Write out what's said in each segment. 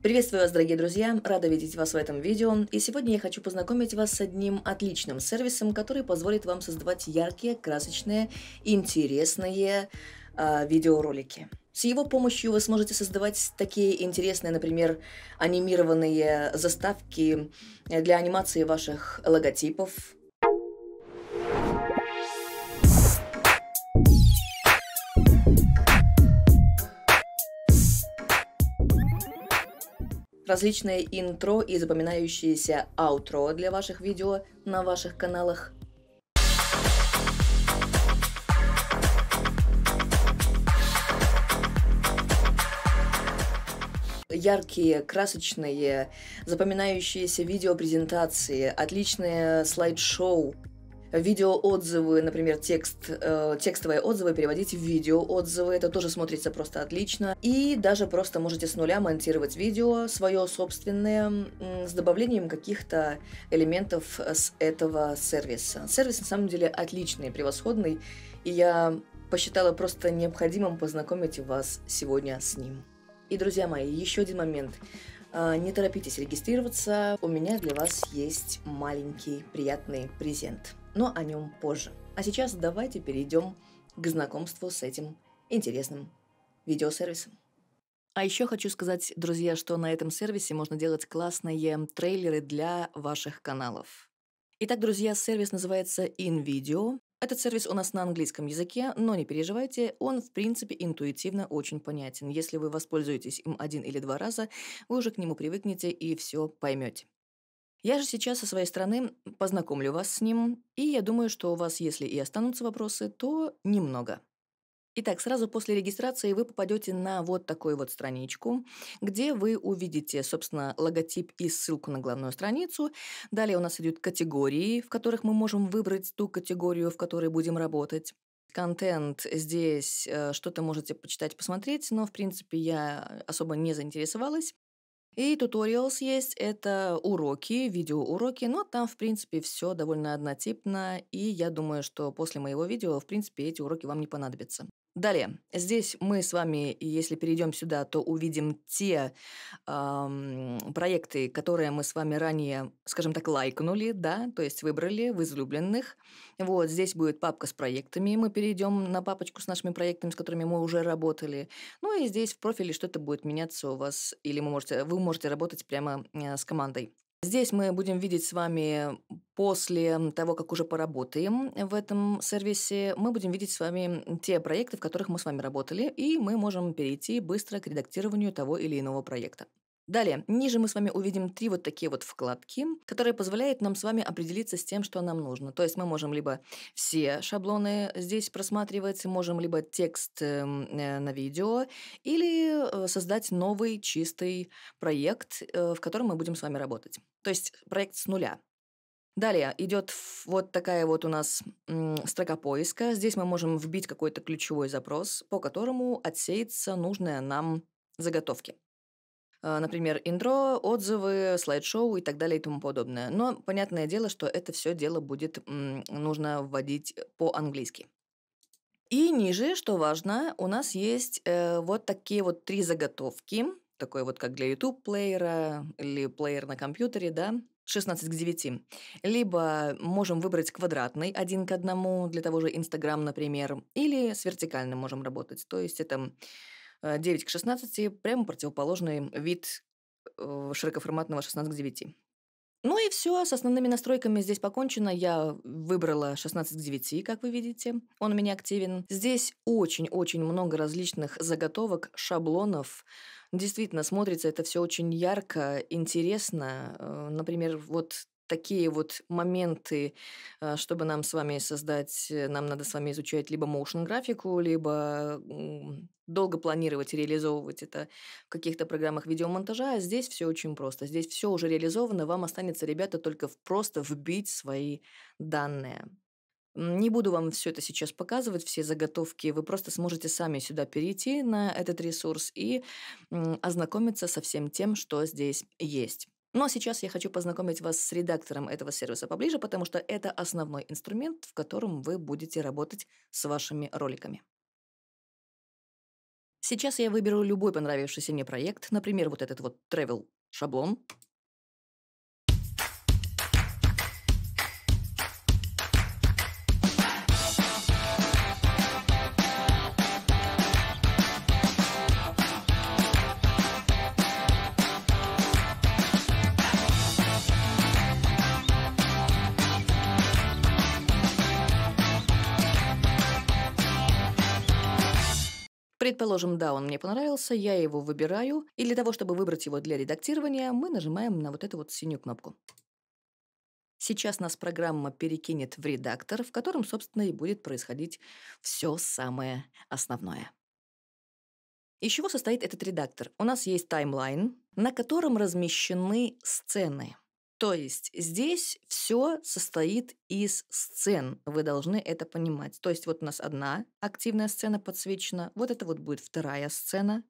Приветствую вас, дорогие друзья! Рада видеть вас в этом видео. И сегодня я хочу познакомить вас с одним отличным сервисом, который позволит вам создавать яркие, красочные, интересные э, видеоролики. С его помощью вы сможете создавать такие интересные, например, анимированные заставки для анимации ваших логотипов, различные интро и запоминающиеся аутро для ваших видео на ваших каналах, яркие, красочные, запоминающиеся видеопрезентации, отличные слайд-шоу, видеоотзывы, например, текст, э, текстовые отзывы переводить в видеоотзывы, это тоже смотрится просто отлично. И даже просто можете с нуля монтировать видео свое собственное с добавлением каких-то элементов с этого сервиса. Сервис на самом деле отличный, превосходный, и я посчитала просто необходимым познакомить вас сегодня с ним. И, друзья мои, еще один момент. А, не торопитесь регистрироваться, у меня для вас есть маленький приятный презент но о нем позже. А сейчас давайте перейдем к знакомству с этим интересным видеосервисом. А еще хочу сказать, друзья, что на этом сервисе можно делать классные трейлеры для ваших каналов. Итак, друзья, сервис называется InVideo. Этот сервис у нас на английском языке, но не переживайте, он в принципе интуитивно очень понятен. Если вы воспользуетесь им один или два раза, вы уже к нему привыкнете и все поймете. Я же сейчас со своей стороны познакомлю вас с ним, и я думаю, что у вас, если и останутся вопросы, то немного. Итак, сразу после регистрации вы попадете на вот такую вот страничку, где вы увидите, собственно, логотип и ссылку на главную страницу. Далее у нас идут категории, в которых мы можем выбрать ту категорию, в которой будем работать. Контент здесь э, что-то можете почитать, посмотреть, но, в принципе, я особо не заинтересовалась. И tutorials есть, это уроки, видеоуроки, но там, в принципе, все довольно однотипно, и я думаю, что после моего видео, в принципе, эти уроки вам не понадобятся. Далее, здесь мы с вами, если перейдем сюда, то увидим те эм, проекты, которые мы с вами ранее, скажем так, лайкнули, да, то есть выбрали в излюбленных. Вот здесь будет папка с проектами, мы перейдем на папочку с нашими проектами, с которыми мы уже работали. Ну и здесь в профиле что-то будет меняться у вас, или вы можете, вы можете работать прямо э, с командой. Здесь мы будем видеть с вами после того, как уже поработаем в этом сервисе, мы будем видеть с вами те проекты, в которых мы с вами работали, и мы можем перейти быстро к редактированию того или иного проекта. Далее, ниже мы с вами увидим три вот такие вот вкладки, которые позволяют нам с вами определиться с тем, что нам нужно. То есть мы можем либо все шаблоны здесь просматривать, можем либо текст эм, э, на видео, или э, создать новый чистый проект, э, в котором мы будем с вами работать. То есть проект с нуля. Далее идет вот такая вот у нас строка поиска. Здесь мы можем вбить какой-то ключевой запрос, по которому отсеется нужная нам заготовки. Э, например, интро, отзывы, слайд-шоу и так далее и тому подобное. Но понятное дело, что это все дело будет нужно вводить э, по-английски. И ниже, что важно, у нас есть э, вот такие вот три заготовки, такой вот как для YouTube плеера или плеер на компьютере, да, 16 к 9. Либо можем выбрать квадратный один к одному для того же Instagram, например, или с вертикальным можем работать. То есть это 9 э, к 16, прямо противоположный вид э, широкоформатного 16 к 9. Ну и все, с основными настройками здесь покончено. Я выбрала 16 к 9, как вы видите. Он у меня активен. Здесь очень-очень много различных заготовок, шаблонов. Действительно, смотрится это все очень ярко, интересно. Э, например, вот такие вот моменты, э, чтобы нам с вами создать, э, нам надо с вами изучать либо motion графику, либо долго планировать и реализовывать это в каких-то программах видеомонтажа, а здесь все очень просто. Здесь все уже реализовано, вам останется, ребята, только просто вбить свои данные. Не буду вам все это сейчас показывать, все заготовки. Вы просто сможете сами сюда перейти на этот ресурс и ознакомиться со всем тем, что здесь есть. Но сейчас я хочу познакомить вас с редактором этого сервиса поближе, потому что это основной инструмент, в котором вы будете работать с вашими роликами. Сейчас я выберу любой понравившийся мне проект, например, вот этот вот travel шаблон, Предположим, да, он мне понравился, я его выбираю, и для того, чтобы выбрать его для редактирования, мы нажимаем на вот эту вот синюю кнопку. Сейчас нас программа перекинет в редактор, в котором, собственно, и будет происходить все самое основное. Из чего состоит этот редактор? У нас есть таймлайн, на котором размещены сцены – то есть здесь все состоит из сцен. Вы должны это понимать. То есть вот у нас одна активная сцена подсвечена, вот это вот будет вторая сцена,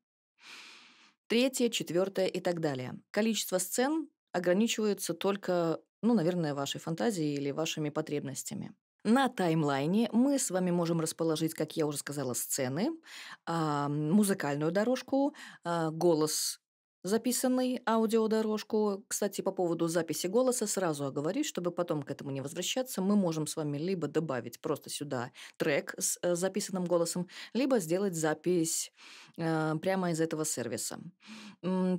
третья, четвертая и так далее. Количество сцен ограничивается только, ну, наверное, вашей фантазией или вашими потребностями. На таймлайне мы с вами можем расположить, как я уже сказала, сцены, музыкальную дорожку, а, голос записанный аудиодорожку. Кстати, по поводу записи голоса сразу оговорюсь, чтобы потом к этому не возвращаться. Мы можем с вами либо добавить просто сюда трек с э, записанным голосом, либо сделать запись э, прямо из этого сервиса.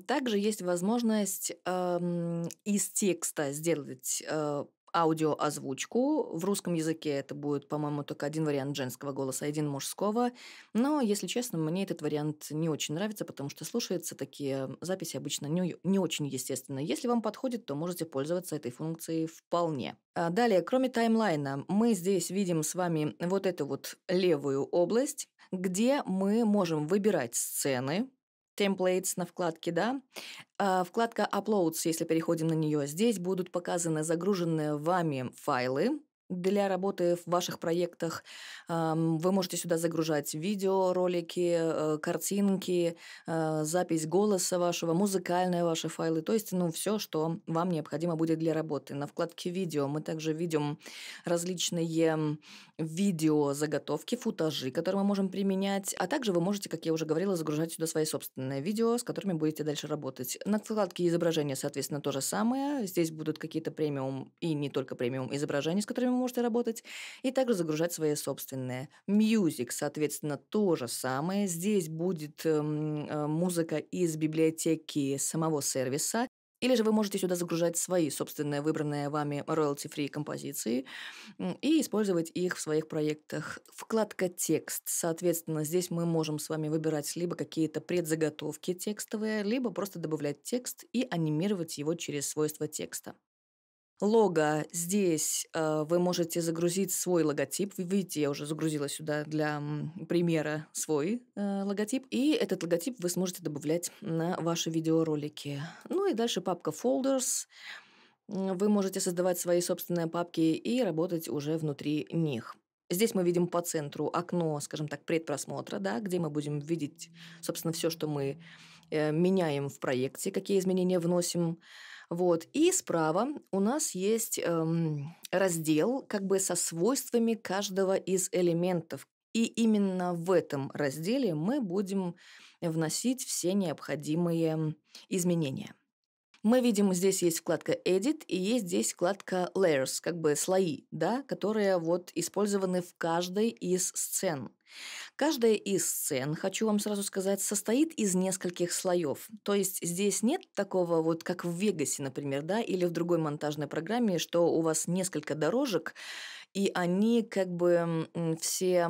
Также есть возможность эм, из текста сделать э, аудиоозвучку. В русском языке это будет, по-моему, только один вариант женского голоса, один мужского. Но, если честно, мне этот вариант не очень нравится, потому что слушаются такие записи обычно не, не очень естественно. Если вам подходит, то можете пользоваться этой функцией вполне. А далее, кроме таймлайна, мы здесь видим с вами вот эту вот левую область, где мы можем выбирать сцены, templates на вкладке, да. А, вкладка Uploads, если переходим на нее, здесь будут показаны загруженные вами файлы, для работы в ваших проектах. Вы можете сюда загружать видеоролики, э, картинки, э, запись голоса вашего, музыкальные ваши файлы, то есть, ну, все, что вам необходимо будет для работы. На вкладке «Видео» мы также видим различные видео заготовки, футажи, которые мы можем применять, а также вы можете, как я уже говорила, загружать сюда свои собственные видео, с которыми будете дальше работать. На вкладке изображения, соответственно, то же самое. Здесь будут какие-то премиум и не только премиум изображения, с которыми можете работать, и также загружать свои собственные. Music, соответственно, то же самое. Здесь будет эм, э, музыка из библиотеки самого сервиса, или же вы можете сюда загружать свои собственные выбранные вами royalty-free композиции и использовать их в своих проектах. Вкладка «Текст». Соответственно, здесь мы можем с вами выбирать либо какие-то предзаготовки текстовые, либо просто добавлять текст и анимировать его через свойства текста лого здесь э, вы можете загрузить свой логотип. Вы видите, я уже загрузила сюда для примера свой э, логотип. И этот логотип вы сможете добавлять на ваши видеоролики. Ну и дальше папка Folders. Вы можете создавать свои собственные папки и работать уже внутри них. Здесь мы видим по центру окно, скажем так, предпросмотра, да, где мы будем видеть, собственно, все, что мы э, меняем в проекте, какие изменения вносим. Вот. И справа у нас есть эм, раздел как бы со свойствами каждого из элементов. И именно в этом разделе мы будем вносить все необходимые изменения. Мы видим, здесь есть вкладка Edit и есть здесь вкладка Layers, как бы слои, да, которые вот использованы в каждой из сцен. Каждая из сцен, хочу вам сразу сказать, состоит из нескольких слоев. То есть здесь нет такого вот, как в Вегасе, например, да, или в другой монтажной программе, что у вас несколько дорожек, и они как бы все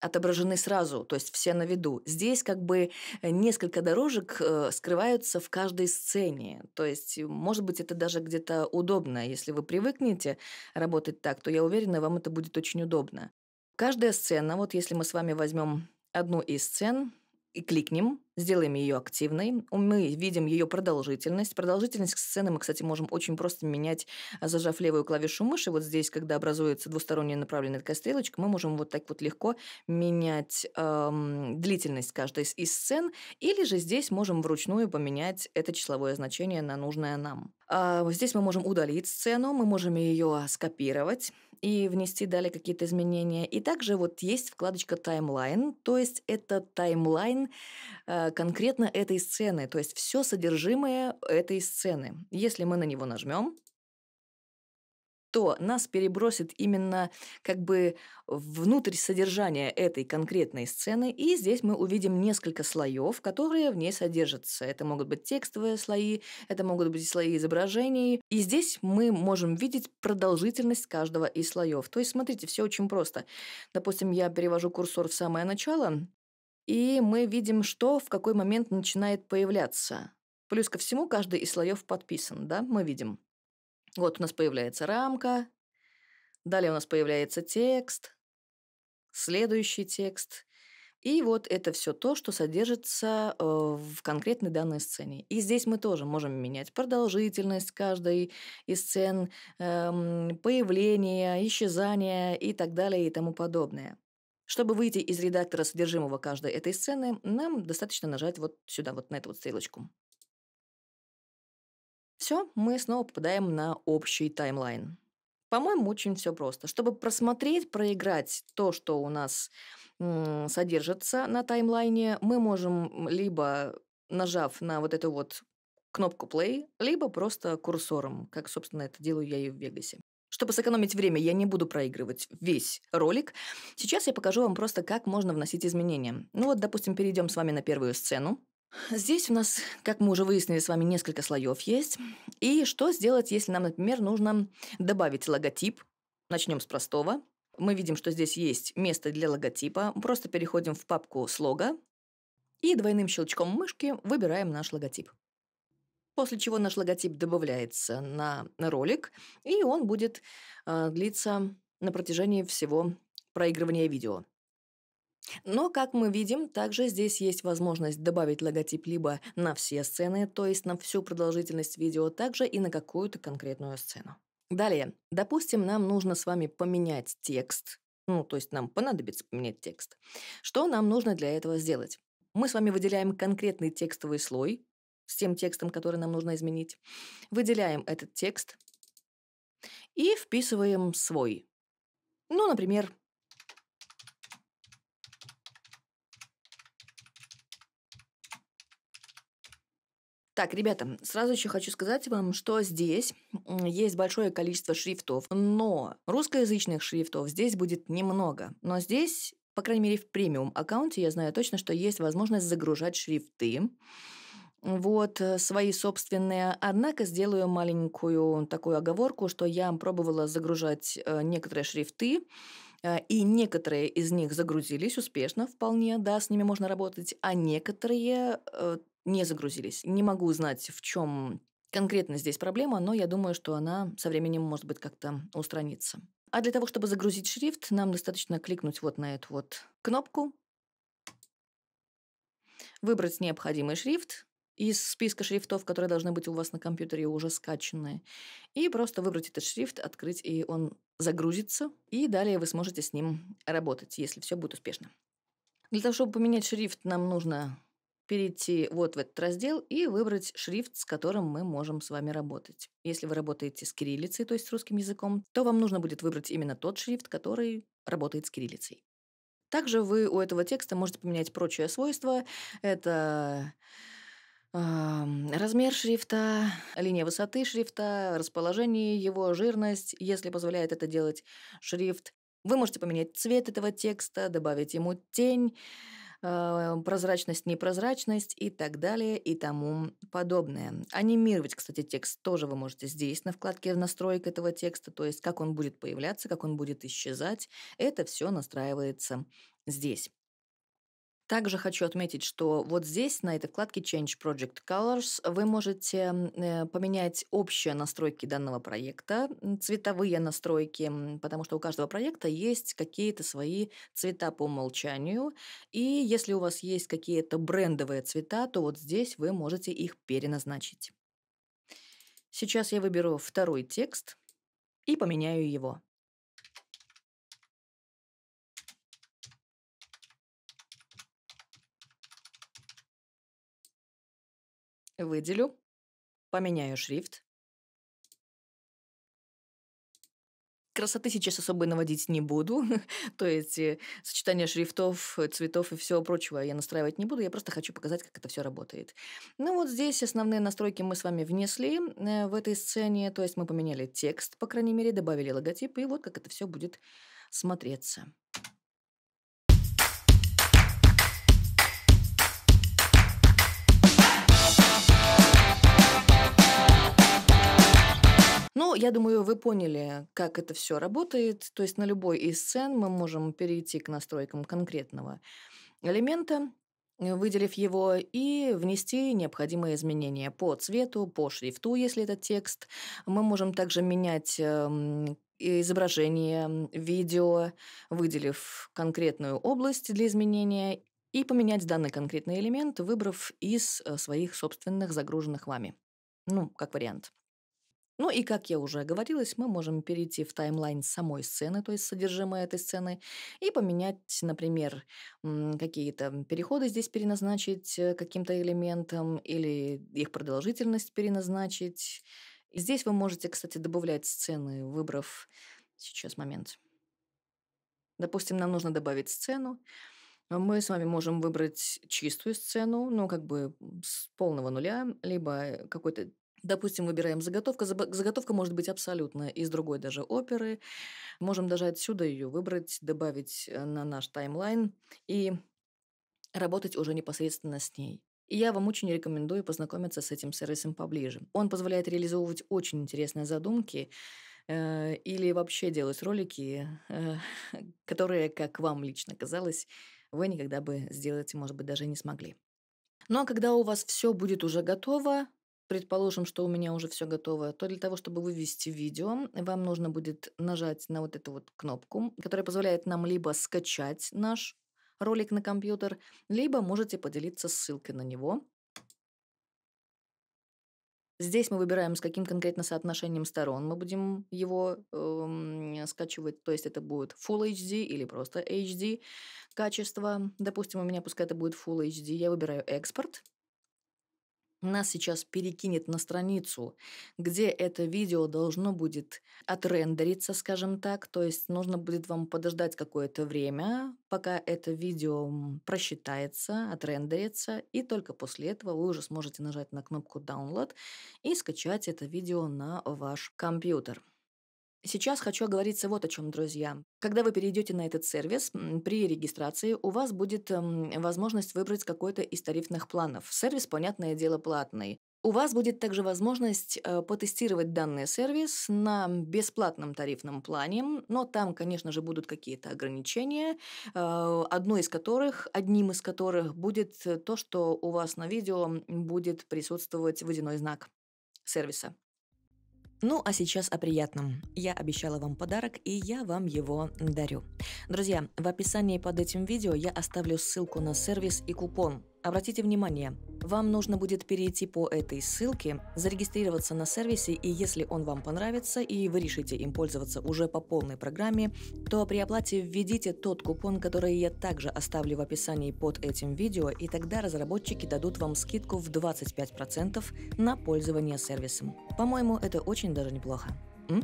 отображены сразу, то есть все на виду. Здесь как бы э, несколько дорожек э, скрываются в каждой сцене. То есть, э, может быть, это даже где-то удобно. Если вы привыкнете работать так, то я уверена, вам это будет очень удобно. Каждая сцена, вот если мы с вами возьмем одну из сцен и кликнем, сделаем ее активной, мы видим ее продолжительность. Продолжительность сцены мы, кстати, можем очень просто менять, а, зажав левую клавишу мыши. Вот здесь, когда образуется двусторонняя направленная такая стрелочка, мы можем вот так вот легко менять эм, длительность каждой из сцен, или же здесь можем вручную поменять это числовое значение на нужное нам. Э, здесь мы можем удалить сцену, мы можем ее скопировать и внести далее какие-то изменения. И также вот есть вкладочка таймлайн, то есть это таймлайн э, а, конкретно этой сцены, то есть все содержимое этой сцены. Если мы на него нажмем, то нас перебросит именно как бы внутрь содержания этой конкретной сцены, и здесь мы увидим несколько слоев, которые в ней содержатся. Это могут быть текстовые слои, это могут быть слои изображений, и здесь мы можем видеть продолжительность каждого из слоев. То есть, смотрите, все очень просто. Допустим, я перевожу курсор в самое начало, и мы видим, что в какой момент начинает появляться. Плюс ко всему, каждый из слоев подписан, да, мы видим. Вот у нас появляется рамка, далее у нас появляется текст, следующий текст. И вот это все то, что содержится э, в конкретной данной сцене. И здесь мы тоже можем менять продолжительность каждой из сцен, эм, появление, исчезание и так далее и тому подобное. Чтобы выйти из редактора содержимого каждой этой сцены, нам достаточно нажать вот сюда, вот на эту вот стрелочку. Все, мы снова попадаем на общий таймлайн. По-моему, очень все просто. Чтобы просмотреть, проиграть то, что у нас содержится на таймлайне, мы можем либо нажав на вот эту вот кнопку play, либо просто курсором, как, собственно, это делаю я и в Вегасе. Чтобы сэкономить время, я не буду проигрывать весь ролик. Сейчас я покажу вам просто, как можно вносить изменения. Ну вот, допустим, перейдем с вами на первую сцену. Здесь у нас, как мы уже выяснили, с вами несколько слоев есть. И что сделать, если нам, например, нужно добавить логотип? Начнем с простого. Мы видим, что здесь есть место для логотипа. Просто переходим в папку слога и двойным щелчком мышки выбираем наш логотип после чего наш логотип добавляется на ролик, и он будет э, длиться на протяжении всего проигрывания видео. Но, как мы видим, также здесь есть возможность добавить логотип либо на все сцены, то есть на всю продолжительность видео, также и на какую-то конкретную сцену. Далее, допустим, нам нужно с вами поменять текст, ну, то есть нам понадобится поменять текст. Что нам нужно для этого сделать? Мы с вами выделяем конкретный текстовый слой, с тем текстом, который нам нужно изменить. Выделяем этот текст и вписываем свой. Ну, например, Так, ребята, сразу еще хочу сказать вам, что здесь есть большое количество шрифтов, но русскоязычных шрифтов здесь будет немного. Но здесь, по крайней мере, в премиум аккаунте я знаю точно, что есть возможность загружать шрифты вот, э, свои собственные. Однако сделаю маленькую такую оговорку, что я пробовала загружать э, некоторые шрифты, э, и некоторые из них загрузились успешно вполне, да, с ними можно работать, а некоторые не загрузились. Не могу узнать, в чем конкретно здесь проблема, но я думаю, что она со временем может быть как-то устранится. А для того, чтобы загрузить шрифт, нам достаточно кликнуть вот на эту вот кнопку, выбрать необходимый шрифт, из списка шрифтов, которые должны быть у вас на компьютере уже скачанные. И просто выбрать этот шрифт, открыть, и он загрузится. И далее вы сможете с ним работать, если все будет успешно. Для того, чтобы поменять шрифт, нам нужно перейти вот в этот раздел и выбрать шрифт, с которым мы можем с вами работать. Если вы работаете с кириллицей, то есть с русским языком, то вам нужно будет выбрать именно тот шрифт, который работает с кириллицей. Также вы у этого текста можете поменять прочие свойства. Это Размер шрифта, линия высоты шрифта, расположение его, жирность, если позволяет это делать шрифт. Вы можете поменять цвет этого текста, добавить ему тень, а, прозрачность, непрозрачность и так далее и тому подобное. Анимировать, кстати, текст тоже вы можете здесь, на вкладке настроек этого текста, то есть как он будет появляться, как он будет исчезать. Это все настраивается здесь. Также хочу отметить, что вот здесь, на этой вкладке Change Project Colors, вы можете э, поменять общие настройки данного проекта, цветовые настройки, потому что у каждого проекта есть какие-то свои цвета по умолчанию. И если у вас есть какие-то брендовые цвета, то вот здесь вы можете их переназначить. Сейчас я выберу второй текст и поменяю его. Выделю. Поменяю шрифт. Красоты сейчас особо наводить не буду. То есть э, сочетание шрифтов, э, цветов и всего прочего я настраивать не буду. Я просто хочу показать, как это все работает. Ну вот здесь основные настройки мы с вами внесли э, в этой сцене. То есть мы поменяли текст, по крайней мере, добавили логотип. И вот как это все будет смотреться. Ну, я думаю, вы поняли, как это все работает. То есть на любой из сцен мы можем перейти к настройкам конкретного элемента, э, выделив его, и внести необходимые изменения по цвету, по шрифту, если это текст. Мы можем также менять эм, изображение, видео, выделив конкретную область для изменения и поменять данный конкретный элемент, выбрав из э, своих собственных загруженных вами. Ну, как вариант. Ну и, как я уже оговорилась, мы можем перейти в таймлайн самой сцены, то есть содержимое этой сцены, и поменять, например, какие-то переходы здесь переназначить э, каким-то элементом или их продолжительность переназначить. И здесь вы можете, кстати, добавлять сцены, выбрав... Сейчас момент. Допустим, нам нужно добавить сцену. Мы с вами можем выбрать чистую сцену, ну, как бы с полного нуля, либо э, какой-то Допустим, выбираем заготовка. Заготовка может быть абсолютно из другой даже оперы. Можем даже отсюда ее выбрать, добавить э, на наш таймлайн и работать уже непосредственно с ней. И я вам очень рекомендую познакомиться с этим сервисом поближе. Он позволяет реализовывать очень интересные задумки э, или вообще делать ролики, э, которые, как вам лично казалось, вы никогда бы сделать, может быть, даже не смогли. Ну а когда у вас все будет уже готово, предположим, что у меня уже все готово, то для того, чтобы вывести видео, вам нужно будет нажать на вот эту вот кнопку, которая позволяет нам либо скачать наш ролик на компьютер, либо можете поделиться ссылкой на него. Здесь мы выбираем, с каким конкретно соотношением сторон мы будем его эм, скачивать. То есть это будет Full HD или просто HD качество. Допустим, у меня пускай это будет Full HD. Я выбираю экспорт нас сейчас перекинет на страницу, где это видео должно будет отрендериться, скажем так. То есть нужно будет вам подождать какое-то время, пока это видео просчитается, отрендерится, и только после этого вы уже сможете нажать на кнопку «Download» и скачать это видео на ваш компьютер. Сейчас хочу оговориться вот о чем, друзья. Когда вы перейдете на этот сервис, при регистрации у вас будет эм, возможность выбрать какой-то из тарифных планов. Сервис, понятное дело, платный. У вас будет также возможность э, потестировать данный сервис на бесплатном тарифном плане, но там, конечно же, будут какие-то ограничения, э, одно из которых, одним из которых будет э, то, что у вас на видео будет присутствовать водяной знак сервиса. Ну а сейчас о приятном. Я обещала вам подарок, и я вам его дарю. Друзья, в описании под этим видео я оставлю ссылку на сервис и купон, Обратите внимание, вам нужно будет перейти по этой ссылке, зарегистрироваться на сервисе, и если он вам понравится и вы решите им пользоваться уже по полной программе, то при оплате введите тот купон, который я также оставлю в описании под этим видео, и тогда разработчики дадут вам скидку в 25% на пользование сервисом. По-моему, это очень даже неплохо. М?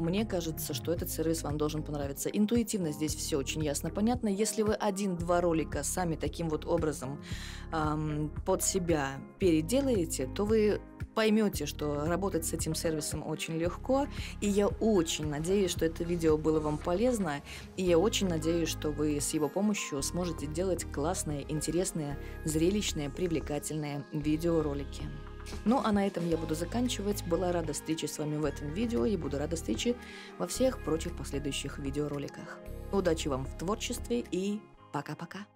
Мне кажется, что этот сервис вам должен понравиться. Интуитивно здесь все очень ясно, понятно. Если вы один-два ролика сами таким вот образом эм, под себя переделаете, то вы поймете, что работать с этим сервисом очень легко. И я очень надеюсь, что это видео было вам полезно. И я очень надеюсь, что вы с его помощью сможете делать классные, интересные, зрелищные, привлекательные видеоролики. Ну а на этом я буду заканчивать. Была рада встрече с вами в этом видео и буду рада встрече во всех прочих последующих видеороликах. Удачи вам в творчестве и пока-пока!